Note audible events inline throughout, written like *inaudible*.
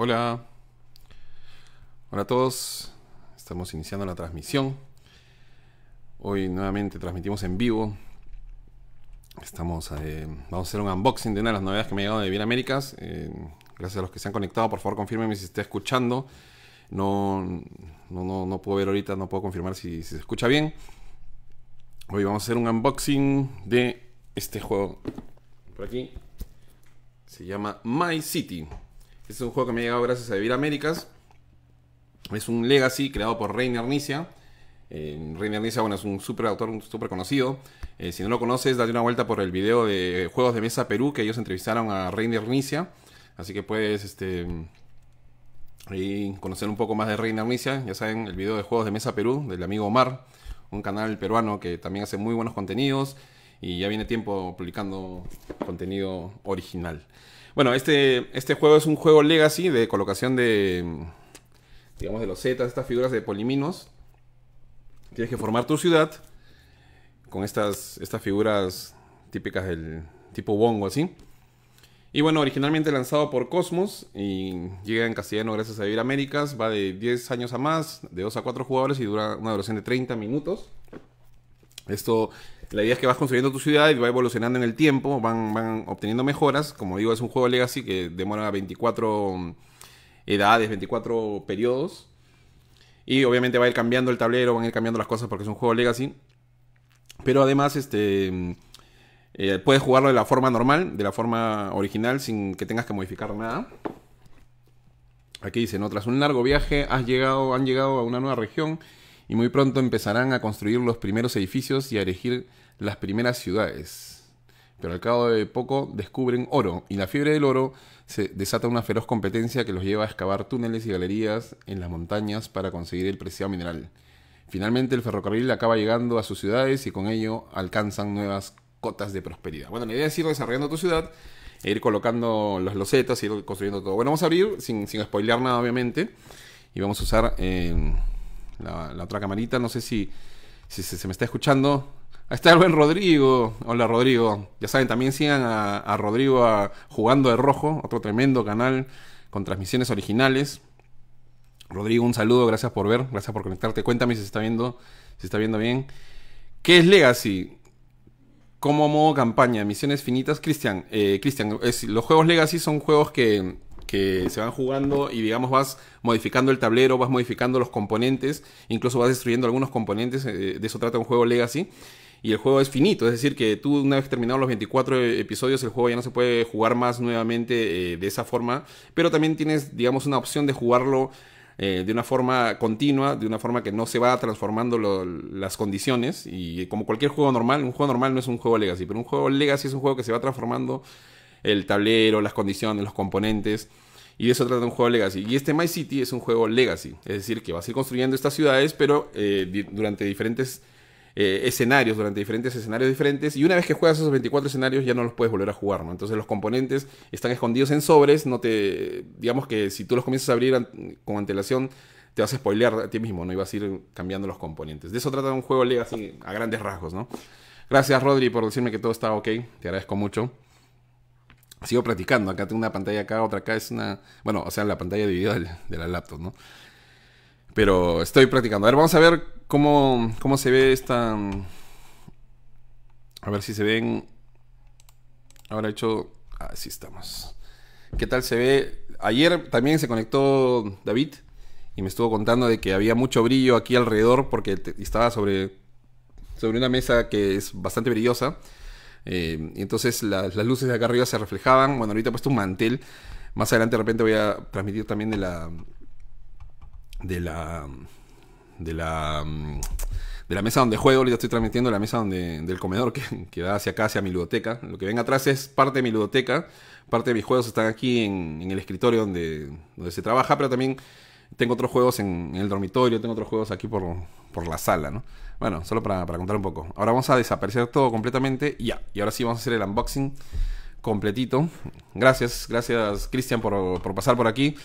Hola. Hola a todos. Estamos iniciando la transmisión. Hoy nuevamente transmitimos en vivo. Estamos eh, vamos a hacer un unboxing de una de las novedades que me ha llegado de Bien Américas. Eh, gracias a los que se han conectado, por favor confirmenme si está escuchando. No, no, no, puedo ver ahorita, no puedo confirmar si se escucha bien. Hoy vamos a hacer un unboxing de este juego. Por aquí. Se llama My City es un juego que me ha llegado gracias a Vivir Américas. Es un Legacy creado por Reiner Nicia. Eh, Reiner bueno, es un super autor, un super conocido. Eh, si no lo conoces, dale una vuelta por el video de Juegos de Mesa Perú que ellos entrevistaron a Reiner Nicia. Así que puedes este, conocer un poco más de Reiner Nicia. Ya saben, el video de Juegos de Mesa Perú del amigo Omar, un canal peruano que también hace muy buenos contenidos y ya viene tiempo publicando contenido original. Bueno, este, este juego es un juego legacy de colocación de, digamos, de los zetas, estas figuras de poliminos. Tienes que formar tu ciudad con estas, estas figuras típicas del tipo bongo, así. Y bueno, originalmente lanzado por Cosmos y llega en castellano gracias a Vivir Américas. Va de 10 años a más, de 2 a 4 jugadores y dura una duración de 30 minutos. Esto la idea es que vas construyendo tu ciudad y va evolucionando en el tiempo, van, van obteniendo mejoras. Como digo, es un juego Legacy que demora 24 mm, edades, 24 periodos. Y obviamente va a ir cambiando el tablero, van a ir cambiando las cosas porque es un juego Legacy. Pero además, este. Mm, eh, puedes jugarlo de la forma normal, de la forma original, sin que tengas que modificar nada. Aquí dice ¿no? tras un largo viaje has llegado, han llegado a una nueva región y muy pronto empezarán a construir los primeros edificios y a erigir las primeras ciudades. Pero al cabo de poco descubren oro y la fiebre del oro se desata una feroz competencia que los lleva a excavar túneles y galerías en las montañas para conseguir el preciado mineral. Finalmente el ferrocarril acaba llegando a sus ciudades y con ello alcanzan nuevas cotas de prosperidad. Bueno, la idea es ir desarrollando tu ciudad, e ir colocando los losetas, ir construyendo todo. Bueno, vamos a abrir sin, sin nada, obviamente. Y vamos a usar eh, la, otra camarita. No sé si, se, me está escuchando. Ahí está el buen Rodrigo. Hola Rodrigo. Ya saben, también sigan a, Rodrigo a Jugando de Rojo, otro tremendo canal con transmisiones originales. Rodrigo, un saludo, gracias por ver, gracias por conectarte. Cuéntame si se está viendo, si está viendo bien. ¿Qué es Legacy? ¿Cómo modo campaña, misiones finitas. Cristian, eh, Cristian, los juegos Legacy son juegos que que se van jugando y digamos vas modificando el tablero, vas modificando los componentes, incluso vas destruyendo algunos componentes, eh, de eso trata un juego Legacy. Y el juego es finito, es decir, que tú una vez terminado los 24 episodios, el juego ya no se puede jugar más nuevamente eh, de esa forma, pero también tienes, digamos, una opción de jugarlo eh, de una forma continua, de una forma que no se va transformando las condiciones. Y como cualquier juego normal, un juego normal no es un juego legacy, pero un juego legacy es un juego que se va transformando el tablero, las condiciones, los componentes. Y de eso trata un juego Legacy. Y este My City es un juego Legacy. Es decir, que vas a ir construyendo estas ciudades, pero eh, durante diferentes eh, escenarios, durante diferentes escenarios diferentes. Y una vez que juegas esos 24 escenarios, ya no los puedes volver a jugar, ¿no? Entonces los componentes están escondidos en sobres. No te. Digamos que si tú los comienzas a abrir con antelación, te vas a spoilear a ti mismo, ¿no? Y vas a ir cambiando los componentes. De eso trata un juego Legacy a grandes rasgos, ¿no? Gracias, Rodri, por decirme que todo está ok. Te agradezco mucho sigo practicando. Acá tengo una pantalla acá, otra acá es una. Bueno, o sea, la pantalla de dividida de la laptop, ¿no? Pero estoy practicando. A ver, vamos a ver cómo, cómo se ve esta. A ver si se ven. Ahora he hecho. Así estamos. ¿Qué tal se ve? Ayer también se conectó David y me estuvo contando de que había mucho brillo aquí alrededor porque estaba sobre, sobre una mesa que es bastante brillosa eh, y entonces las luces de acá arriba se reflejaban. Bueno, ahorita he puesto un mantel. Más adelante de repente voy a transmitir también de la... De la... De la... De la mesa donde juego, ahorita estoy transmitiendo la mesa donde, del comedor que, va hacia acá, hacia mi ludoteca. Lo que ven atrás es parte de mi ludoteca. Parte de mis juegos están aquí en, en el escritorio donde, donde se trabaja, pero también tengo otros juegos en, el dormitorio, tengo otros juegos aquí por, la sala, ¿no? Bueno, solo para, contar un poco. Ahora vamos a desaparecer todo completamente. Ya, y ahora sí vamos a hacer el unboxing completito. Gracias, gracias Cristian por, pasar por aquí.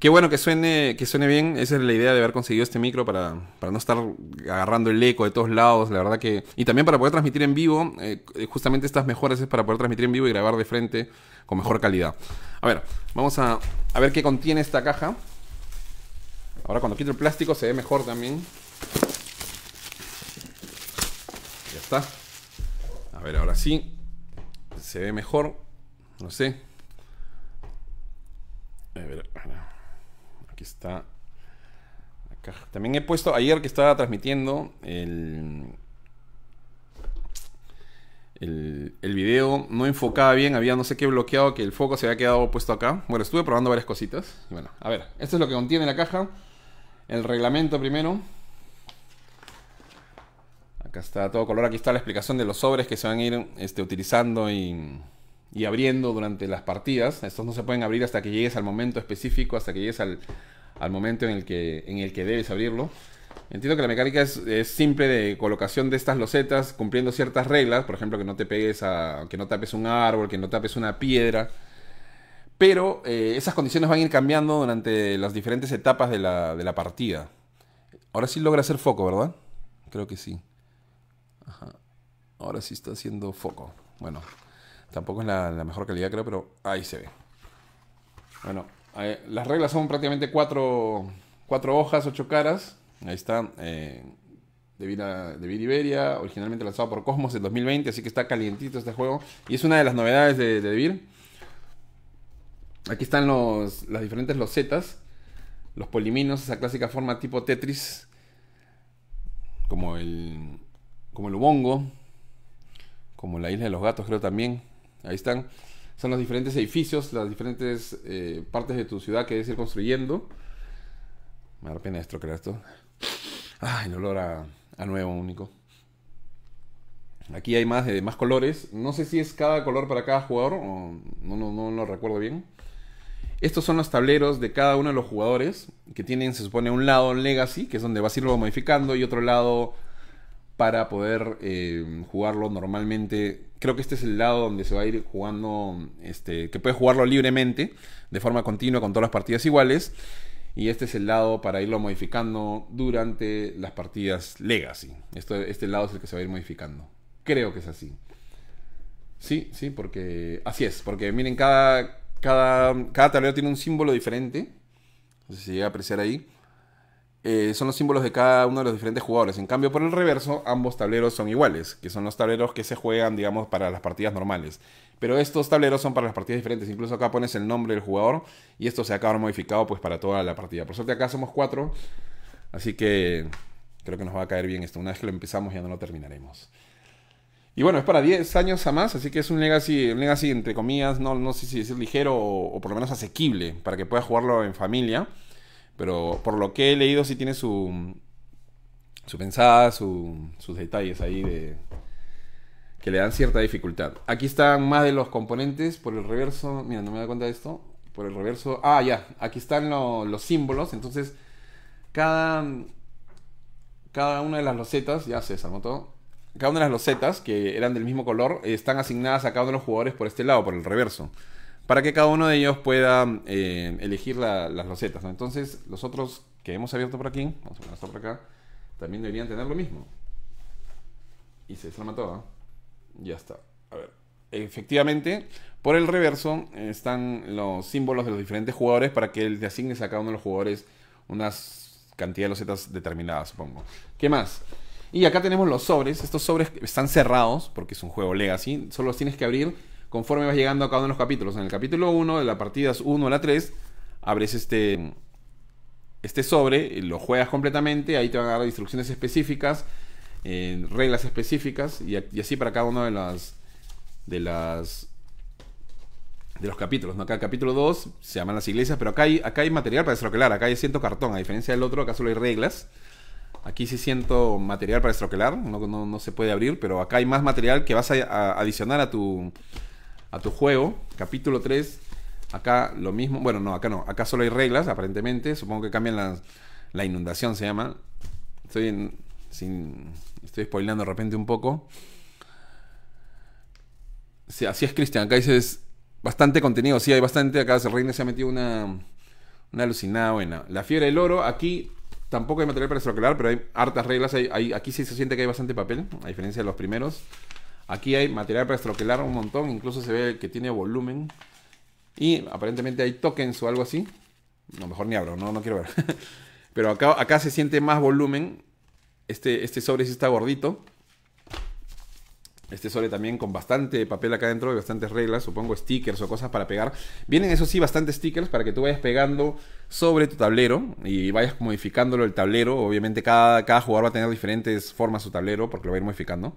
Qué bueno que suene, que suene bien. Esa es la idea de haber conseguido este micro para, para no estar agarrando el eco de todos lados. La verdad que. Y también para poder transmitir en vivo. Eh, justamente estas mejoras es para poder transmitir en vivo y grabar de frente con mejor calidad. A ver, vamos a, a ver qué contiene esta caja. Ahora cuando quito el plástico se ve mejor también. Ya está. A ver, ahora sí. Se ve mejor. No sé. A ver, aquí está. También he puesto ayer que estaba transmitiendo el, el, video no enfocaba bien, había no sé qué bloqueado que el foco se había quedado puesto acá. Bueno, estuve probando varias cositas. bueno, a ver, esto es lo que contiene la caja el reglamento primero. Acá está todo color. Aquí está la explicación de los sobres que se van a ir este, utilizando y, abriendo durante las partidas. Estos no se pueden abrir hasta que llegues al momento específico, hasta que llegues al, momento en el, que, en el que debes abrirlo. Entiendo que la mecánica es, es, simple de colocación de estas losetas, cumpliendo ciertas reglas, por ejemplo, que no te pegues a. que no tapes un árbol, que no tapes una piedra. Pero eh, esas condiciones van a ir cambiando durante las diferentes etapas de la, partida. Ahora sí logra hacer foco, ¿verdad? Creo que sí. Ahora sí está haciendo foco. Bueno, tampoco es la, mejor calidad, creo, pero ahí se ve. Bueno, eh, las reglas son prácticamente cuatro, hojas, ocho caras. Ahí está. Eh, de Iberia, originalmente lanzado por Cosmos en 2020, así que está calientito este juego. Y es una de las novedades de, de Aquí están las diferentes losetas, los poliminos, esa clásica forma tipo Tetris, como el, como el Ubongo, como la Isla de los Gatos creo también. Ahí están. Son los diferentes edificios, las diferentes eh, partes de tu ciudad que debes ir construyendo. Me da pena esto, creo esto. Ay, el olor a, nuevo, único. Aquí hay más de más colores. No sé si es cada color para cada jugador. no, no, no lo recuerdo bien. Estos son los tableros de cada uno de los jugadores que tienen, se supone, un lado Legacy, que es donde vas a irlo modificando, y otro lado para poder eh, jugarlo normalmente. Creo que este es el lado donde se va a ir jugando, este, que puedes jugarlo libremente, de forma continua, con todas las partidas iguales. Y este es el lado para irlo modificando durante las partidas Legacy. este lado es el que se va a ir modificando. Creo que es así. Sí, sí, porque así es. Porque miren, cada, cada, tablero tiene un símbolo diferente. No sé si llega a apreciar ahí. Eh, son los símbolos de cada uno de los diferentes jugadores. En cambio, por el reverso, ambos tableros son iguales, que son los tableros que se juegan, digamos, para las partidas normales. Pero estos tableros son para las partidas diferentes. Incluso acá pones el nombre del jugador y esto se acaba modificado pues para toda la partida. Por suerte acá somos cuatro, así que creo que nos va a caer bien esto. Una vez que lo empezamos ya no lo terminaremos. Y bueno, es para 10 años a más, así que es un legacy, un legacy entre comillas, no, no sé si decir ligero o, por lo menos asequible, para que puedas jugarlo en familia. Pero por lo que he leído, sí tiene su, su pensada, sus detalles ahí de que le dan cierta dificultad. Aquí están más de los componentes por el reverso. Mira, no me da cuenta de esto. Por el reverso. Ah, ya. Aquí están los símbolos. Entonces, cada, cada una de las losetas, ya se desarmó todo cada una de las losetas, que eran del mismo color, están asignadas a cada uno de los jugadores por este lado, por el reverso. Para que cada uno de ellos pueda eh, elegir las losetas. Entonces, los otros que hemos abierto por aquí, vamos a poner esto por acá, también deberían tener lo mismo. Y se desarma todo Ya está. A ver. Efectivamente, por el reverso están los símbolos de los diferentes jugadores para que le asignes a cada uno de los jugadores unas cantidad de losetas determinadas, supongo. ¿Qué más? Y acá tenemos los sobres. Estos sobres están cerrados porque es un juego legacy. Solo los tienes que abrir conforme vas llegando a cada uno de los capítulos. En el capítulo 1, de las partidas 1 a la 3, abres este, este sobre, lo juegas completamente. Ahí te van a dar instrucciones específicas, eh, reglas específicas y, así para cada uno de las. De las de los capítulos, ¿no? Acá el capítulo 2 se llaman las iglesias, pero acá hay, acá hay material para desbloquear, acá hay ciento cartón, a diferencia del otro, acá solo hay reglas. Aquí sí siento material para estroquelar, no, se puede abrir, pero acá hay más material que vas a, adicionar a tu, a tu juego. Capítulo 3, acá lo mismo, bueno, no, acá no, acá solo hay reglas, aparentemente, supongo que cambian la inundación, se llama. Estoy, en, sin, estoy spoilando de repente un poco. Sí, así es, Cristian, acá dices bastante contenido, sí, hay bastante, acá se reina se ha metido una, una alucinada buena. La fiebre del oro, aquí tampoco hay material para estroquelar, pero hay hartas reglas. Hay, aquí sí se siente que hay bastante papel, a diferencia de los primeros. Aquí hay material para estroquelar un montón, incluso se ve que tiene volumen. Y aparentemente hay tokens o algo así. No, mejor ni abro, no, no quiero ver. *laughs* pero acá, acá se siente más volumen. Este, este sobre sí está gordito este sobre también con bastante papel acá adentro y bastantes reglas, supongo stickers o cosas para pegar. Vienen eso sí bastantes stickers para que tú vayas pegando sobre tu tablero y vayas modificándolo el tablero. Obviamente cada, cada jugador va a tener diferentes formas su tablero porque lo va a ir modificando.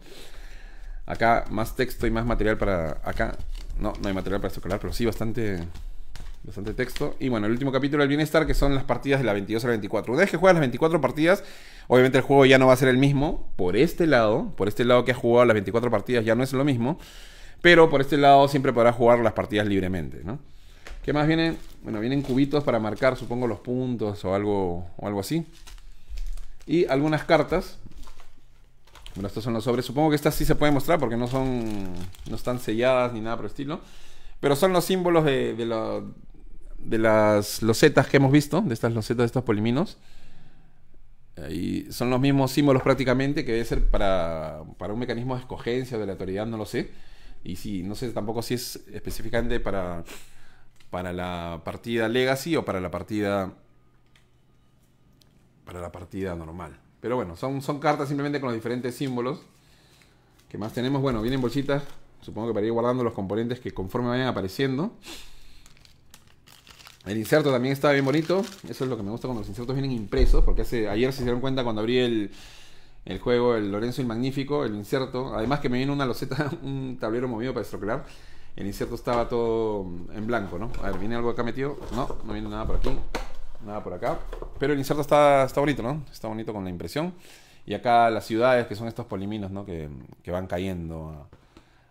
Acá más texto y más material para acá. No, no hay material para esto, pero sí bastante Bastante texto. Y bueno, el último capítulo del bienestar, que son las partidas de la 22 a la 24. Una vez que juegas las 24 partidas, obviamente el juego ya no va a ser el mismo. Por este lado, por este lado que has jugado las 24 partidas ya no es lo mismo. Pero por este lado siempre podrás jugar las partidas libremente, ¿no? ¿Qué más vienen? Bueno, vienen cubitos para marcar, supongo, los puntos o algo, o algo así. Y algunas cartas. Bueno, estos son los sobres. Supongo que estas sí se pueden mostrar porque no son. no están selladas ni nada por el estilo. Pero son los símbolos de, la, de las losetas que hemos visto, de estas losetas de estos poliminos. Y son los mismos símbolos prácticamente, que debe ser para, para un mecanismo de escogencia o de aleatoriedad, no lo sé. Y si, no sé tampoco si es específicamente para, para la partida Legacy o para la partida para la partida normal. Pero bueno, son, son cartas simplemente con los diferentes símbolos. que más tenemos? Bueno, vienen bolsitas, supongo que para ir guardando los componentes que conforme vayan apareciendo. El inserto también está bien bonito. Eso es lo que me gusta cuando los insertos vienen impresos. Porque hace, ayer se dieron cuenta cuando abrí el, juego, el Lorenzo el Magnífico, el inserto. Además que me vino una loseta, *laughs* un tablero movido para estropear. El inserto estaba todo en blanco, ¿no? A ver, ¿viene algo acá metido? No, no viene nada por aquí. Nada por acá. Pero el inserto está, está bonito, ¿no? Está bonito con la impresión. Y acá las ciudades, que son estos poliminos, ¿no? Que, van cayendo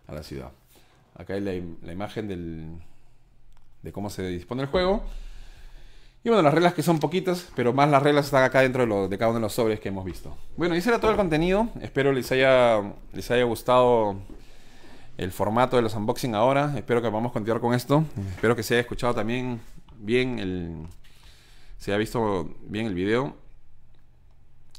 a, la ciudad. Acá hay la imagen del, de cómo se dispone el juego. Y bueno, las reglas que son poquitas, pero más las reglas están acá dentro de, cada uno de los sobres que hemos visto. Bueno, y ese era todo el contenido. Espero les haya, les haya gustado el formato de los unboxing ahora. Espero que podamos continuar con esto. Espero que se haya escuchado también bien el... Se haya visto bien el video.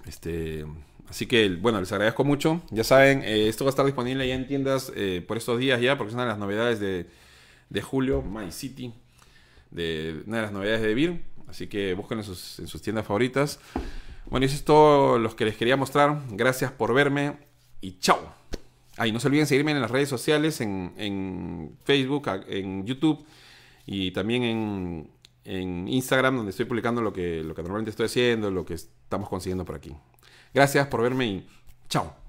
Este... Así que, bueno, les agradezco mucho. Ya saben, eh, esto va a estar disponible ya en tiendas eh, por estos días ya, porque es una de las novedades de de julio, My City, de una de las novedades de Vir. Así que busquen en sus, tiendas favoritas. Bueno, eso es todo lo que les quería mostrar. Gracias por verme y chao. Ahí no se olviden seguirme en las redes sociales, en, Facebook, en YouTube y también en, en, Instagram, donde estoy publicando lo que, lo que normalmente estoy haciendo, lo que estamos consiguiendo por aquí. Gracias por verme y chao.